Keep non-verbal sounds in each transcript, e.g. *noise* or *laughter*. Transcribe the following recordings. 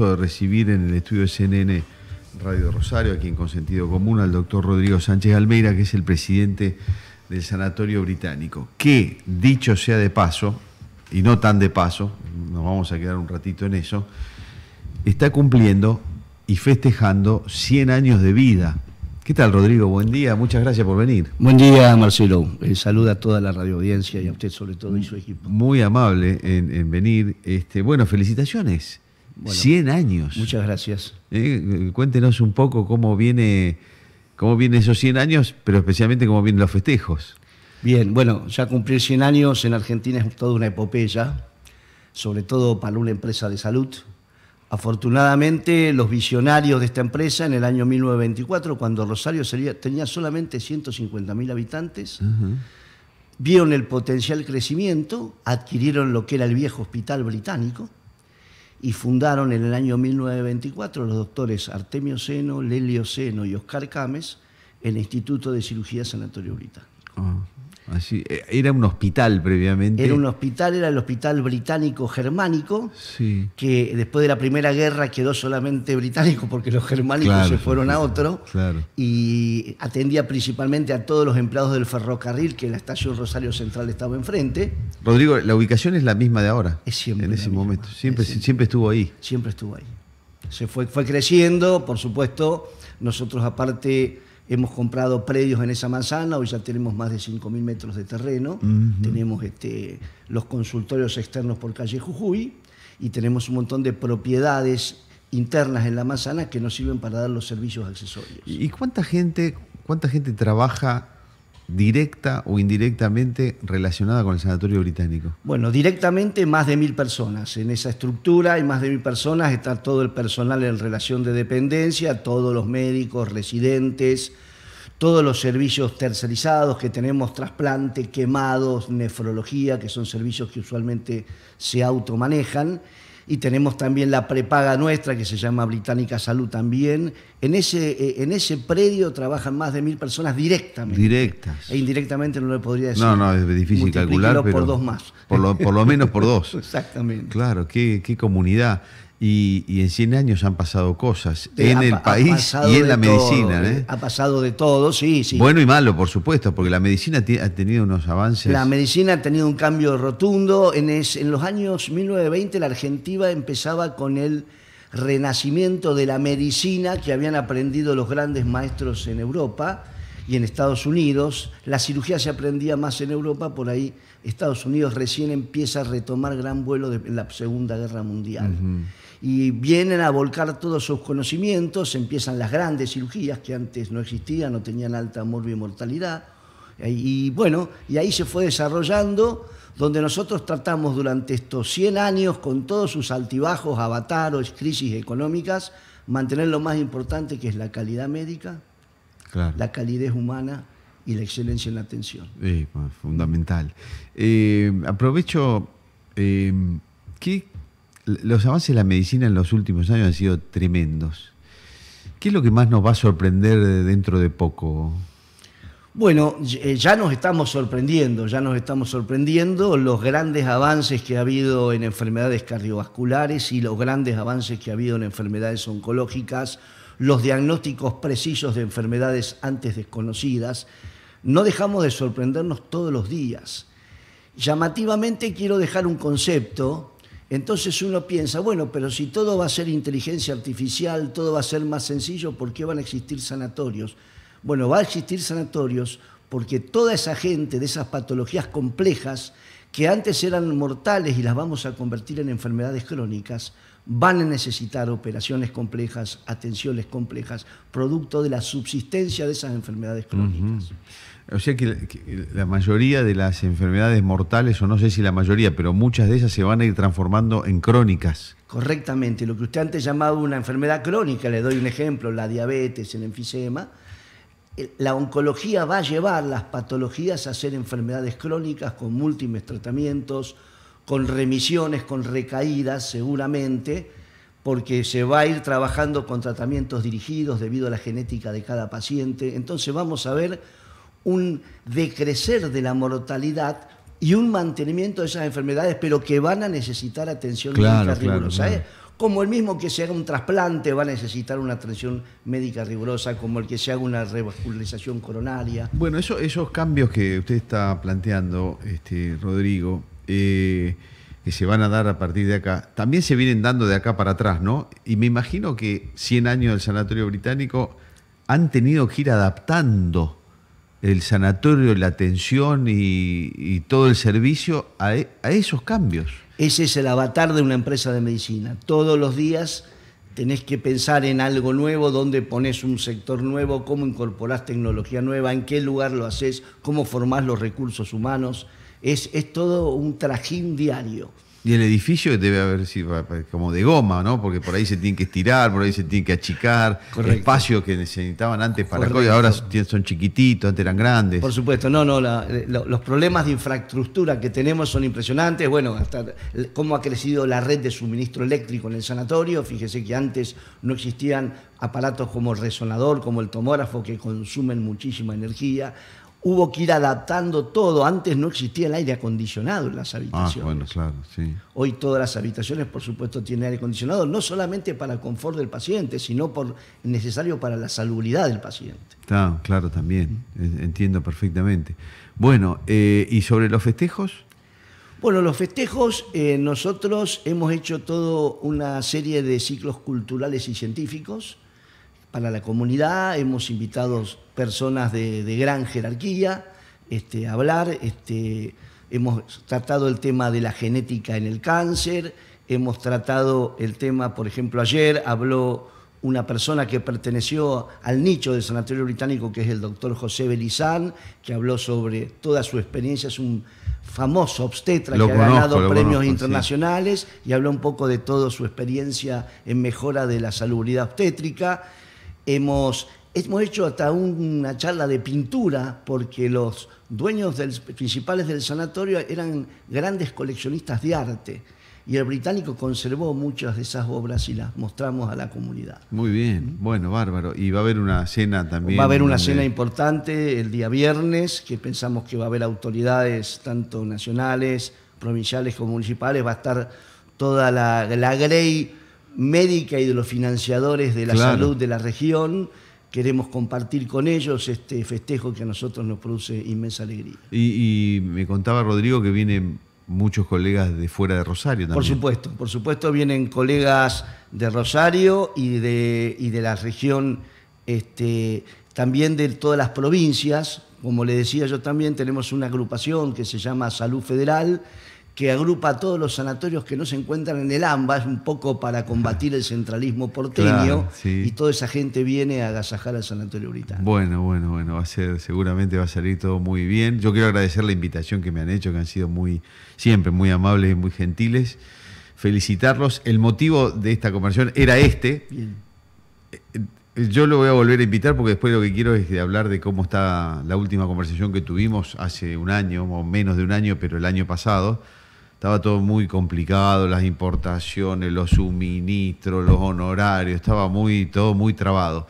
de recibir en el estudio de CNN Radio Rosario, aquí en Consentido Común, al doctor Rodrigo Sánchez Almeida, que es el presidente del Sanatorio Británico, que, dicho sea de paso, y no tan de paso, nos vamos a quedar un ratito en eso, está cumpliendo y festejando 100 años de vida. ¿Qué tal, Rodrigo? Buen día, muchas gracias por venir. Buen día, Marcelo. Eh, saluda a toda la radio audiencia y a usted sobre todo y su equipo. Muy amable en, venir. Este, bueno, felicitaciones. 100 años. Muchas gracias. Eh, eh, cuéntenos un poco cómo viene cómo vienen esos 100 años, pero especialmente cómo vienen los festejos. Bien, bueno, ya cumplir 100 años en Argentina es toda una epopeya, sobre todo para una empresa de salud. Afortunadamente, los visionarios de esta empresa en el año 1924, cuando Rosario tenía solamente 150.000 habitantes, vieron el potencial crecimiento, adquirieron lo que era el viejo hospital británico, y fundaron en el año 1924 los doctores Artemio Seno, Lelio Seno y Oscar Cames el Instituto de Cirugía Sanatorio Británico. Ah. Eh, era un hospital previamente. Era un hospital, era el Hospital Británico Germánico, que después de la Primera Guerra quedó solamente británico porque los germánicos se fueron a otro. Y atendía principalmente a todos los empleados del ferrocarril, que en la estación Rosario Central estaba enfrente. Rodrigo, la ubicación es la misma de ahora. Es siempre. En ese momento. Siempre, siempre, siempre estuvo ahí. Siempre estuvo ahí. Se fue, fue creciendo, por supuesto. Nosotros aparte hemos comprado predios en esa manzana, hoy ya tenemos más de 5.000 metros de terreno, tenemos este, los consultorios externos por calle Jujuy y tenemos un montón de propiedades internas en la manzana que nos sirven para dar los servicios accesorios. ¿Y cuánta gente, cuánta gente trabaja directa o indirectamente relacionada con el Sanatorio Británico? Bueno, directamente más de mil personas. En esa estructura hay más de mil personas, está todo el personal en relación de dependencia, todos los médicos, residentes, todos los servicios tercerizados que tenemos, trasplante, quemados, nefrología, que son servicios que usualmente se automanejan y tenemos también la prepaga nuestra que se llama Británica Salud también. En ese, eh, en ese predio trabajan más de mil personas directamente. Directas. E indirectamente no lo podría decir. No, no, es difícil calcular. Pero por dos más. Por lo, menos por dos. *laughs* Exactamente. Claro, qué, qué comunidad. Y, en 100 años han pasado cosas en el país y en la medicina. ¿eh? Ha pasado de todo, sí, sí. Bueno y malo, por supuesto, porque la medicina ha tenido unos avances. La medicina ha tenido un cambio rotundo. En, en los años 1920 la Argentina empezaba con el renacimiento de la medicina que habían aprendido los grandes maestros en Europa y en Estados Unidos. La cirugía se aprendía más en Europa, por ahí Estados Unidos recién empieza a retomar gran vuelo de la Segunda Guerra Mundial y vienen a volcar todos sus conocimientos, empiezan las grandes cirugías que antes no existían, no tenían alta mortalidad. Eh, y bueno, y ahí se fue desarrollando, donde nosotros tratamos durante estos 100 años, con todos sus altibajos, avataros, crisis económicas, mantener lo más importante que es la calidad médica, la calidez humana y la excelencia en la atención. Sí, pues, fundamental. Eh, aprovecho, eh, ¿qué, los avances de la medicina en los últimos años han sido tremendos. ¿Qué es lo que más nos va a sorprender dentro de poco? Bueno, eh, ya nos estamos sorprendiendo, ya nos estamos sorprendiendo los grandes avances que ha habido en enfermedades cardiovasculares y los grandes avances que ha habido en enfermedades oncológicas, los diagnósticos precisos de enfermedades antes desconocidas. No dejamos de sorprendernos todos los días. Llamativamente quiero dejar un concepto entonces uno piensa, bueno, pero si todo va a ser inteligencia artificial, todo va a ser más sencillo, ¿por qué van a existir sanatorios? Bueno, va a existir sanatorios porque toda esa gente de esas patologías complejas que antes eran mortales y las vamos a convertir en enfermedades crónicas, van a necesitar operaciones complejas, atenciones complejas, producto de la subsistencia de esas enfermedades crónicas. O sea que, la mayoría de las enfermedades mortales, o no sé si la mayoría, pero muchas de ellas se van a ir transformando en crónicas. Correctamente, lo que usted antes llamaba una enfermedad crónica, le doy un ejemplo, la diabetes, el enfisema, eh, la oncología va a llevar las patologías a ser enfermedades crónicas con múltiples tratamientos, con remisiones, con recaídas seguramente, porque se va a ir trabajando con tratamientos dirigidos debido a la genética de cada paciente. Entonces vamos a ver un decrecer de la mortalidad y un mantenimiento de esas enfermedades, pero que van a necesitar atención médica rigurosa. ¿eh? Como el mismo que se haga un trasplante va a necesitar una atención médica rigurosa, como el que se haga una revascularización coronaria. Bueno, esos cambios que usted está planteando, este, Rodrigo, eh, que se van a dar a partir de acá, también se vienen dando de acá para atrás, ¿no? Y me imagino que 100 años del Sanatorio Británico han tenido que ir adaptando el sanatorio, la atención y, todo el servicio e, a, esos cambios. Ese es el avatar de una empresa de medicina. Todos los días tenés que pensar en algo nuevo, dónde pones un sector nuevo, cómo incorporás tecnología nueva, en qué lugar lo haces, cómo formás los recursos humanos. Es, es todo un trajín diario. Y el edificio debe haber sido eh, eh, como de goma, ¿no? Porque por ahí se tiene que estirar, por ahí se tiene que achicar. el espacio que necesitaban antes para y ahora son chiquititos, antes eran grandes. Por supuesto, no, no. Eh, los problemas de infraestructura que tenemos son impresionantes. Bueno, hasta cómo ha crecido la red de suministro eléctrico en el sanatorio. Fíjese que antes no existían aparatos como el resonador, como el tomógrafo, que consumen muchísima energía hubo que ir adaptando todo. Antes no existía el aire acondicionado en las ah, habitaciones. Ah, bueno, claro, sí. Hoy todas las habitaciones, por supuesto, tienen aire acondicionado, no solamente para el confort del paciente, sino por necesario para la salubridad del paciente. Está claro, también. Mm. Entiendo perfectamente. Bueno, eh, ¿y sobre los festejos? Bueno, los festejos, eh, nosotros hemos hecho toda una serie de ciclos culturales y científicos para la comunidad, hemos invitado personas de, gran jerarquía este, a hablar, este, hemos tratado el tema de la genética en el cáncer, hemos tratado el tema, por ejemplo, ayer habló una persona que perteneció al nicho del Sanatorio Británico, que es el doctor José Belizán, que habló sobre toda su experiencia, es un famoso obstetra que ha ganado premios internacionales y habló un poco de toda su experiencia en mejora de la salubridad obstétrica hemos, hemos hecho hasta una charla de pintura porque los dueños principales del sanatorio eran grandes coleccionistas de arte y el británico conservó muchas de esas obras y las mostramos a la comunidad. Muy bien, ¿Mm? bueno, bárbaro. Y va a haber una cena también. Va a haber una cena importante el día viernes, que pensamos que va a haber autoridades tanto nacionales, provinciales como municipales, va a estar toda la, la grey médica y de los financiadores de la salud de la región. Queremos compartir con ellos este festejo que a nosotros nos produce inmensa alegría. Y, me contaba Rodrigo que vienen muchos colegas de fuera de Rosario también. Por supuesto, por supuesto vienen colegas de Rosario y de, y de la región, este, también de todas las provincias. Como le decía yo también, tenemos una agrupación que se llama Salud Federal que agrupa a todos los sanatorios que no se encuentran en el AMBA, es un poco para combatir el centralismo porteño, y toda esa gente viene a agasajar al sanatorio británico. Bueno, bueno, bueno, va a ser, seguramente va a salir todo muy bien. Yo quiero agradecer la invitación que me han hecho, que han sido muy, siempre muy amables y muy gentiles. Felicitarlos. El motivo de esta conversación era este. Eh, yo lo voy a volver a invitar porque después lo que quiero es hablar de cómo está la última conversación que tuvimos hace un año, o menos de un año, pero el año pasado, estaba todo muy complicado, las importaciones, los suministros, los honorarios, estaba muy, todo muy trabado.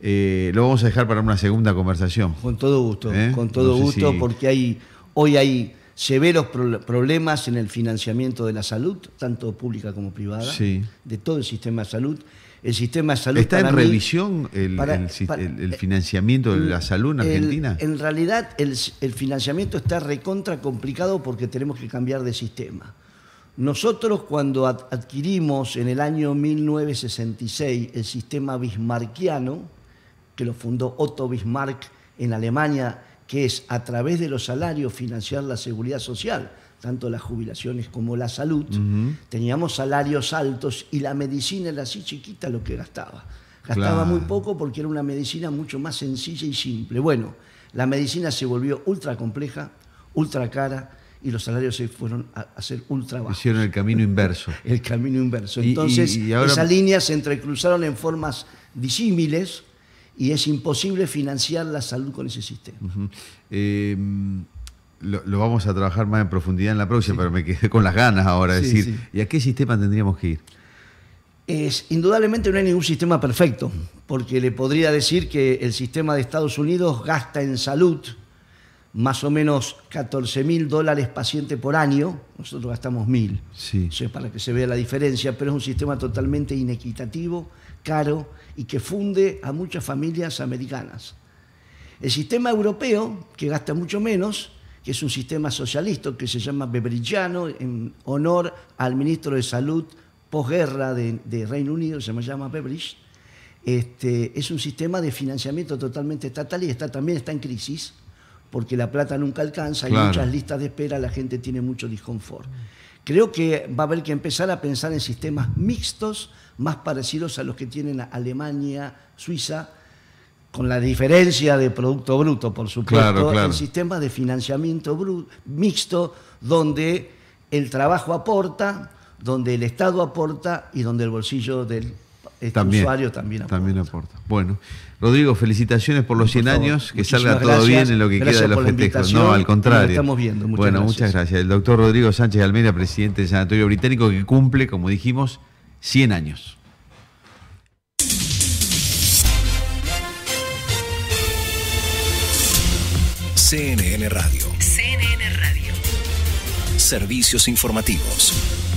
Eh, lo vamos a dejar para una segunda conversación. Con todo gusto, ¿Eh? con todo gusto, porque hoy hay severos problemas en el financiamiento de la salud, tanto pública como privada, de todo el sistema de salud sistema de ¿Está en revisión el, financiamiento de la salud en Argentina? en realidad el, financiamiento está recontra complicado porque tenemos que cambiar de sistema. Nosotros cuando adquirimos en el año 1966 el sistema bismarquiano, que lo fundó Otto Bismarck en Alemania que es a través de los salarios financiar la seguridad social, tanto las jubilaciones como la salud. Teníamos salarios altos y la medicina era así chiquita lo que gastaba. Gastaba muy poco porque era una medicina mucho más sencilla y simple. Bueno, la medicina se volvió ultra compleja, ultra cara y los salarios se fueron a hacer ultra bajos. Hicieron el camino inverso. *laughs* el camino inverso. Entonces, esas líneas se entrecruzaron en formas disímiles y es imposible financiar la salud con ese sistema. Em, lo, vamos a trabajar más en profundidad en la próxima, pero me quedé con las ganas ahora. de decir, ¿y a qué sistema tendríamos que ir? Es, indudablemente no hay ningún sistema perfecto, porque le podría decir que el sistema de Estados Unidos gasta en salud más o menos 14 mil dólares paciente por año, nosotros gastamos mil, sí. para que se vea la diferencia, pero es un sistema totalmente inequitativo caro y que funde a muchas familias americanas. El sistema europeo, que gasta mucho menos, que es un sistema socialista que se llama Bebrigiano, en honor al ministro de Salud posguerra de, Reino Unido, se llama Beveridge, este, es un sistema de financiamiento totalmente estatal y está, también está en crisis, porque la plata nunca alcanza, y muchas listas de espera, la gente tiene mucho disconfort. Creo que va a haber que empezar a pensar en sistemas mixtos más parecidos a los que tienen Alemania, Suiza, con la diferencia de Producto Bruto, por supuesto, claro, en sistemas de financiamiento mixto, donde el trabajo aporta, donde el Estado aporta y donde el bolsillo del este también, usuario también aporta. Bueno, Rodrigo, felicitaciones por los 100 años, que salga todo bien en lo que queda de los festejos. No, al contrario. estamos viendo, muchas Bueno, muchas gracias. El doctor Rodrigo Sánchez Almeida, presidente del Sanatorio Británico, que cumple, como dijimos, 100 años. CNN Radio. CNN Radio. Servicios informativos.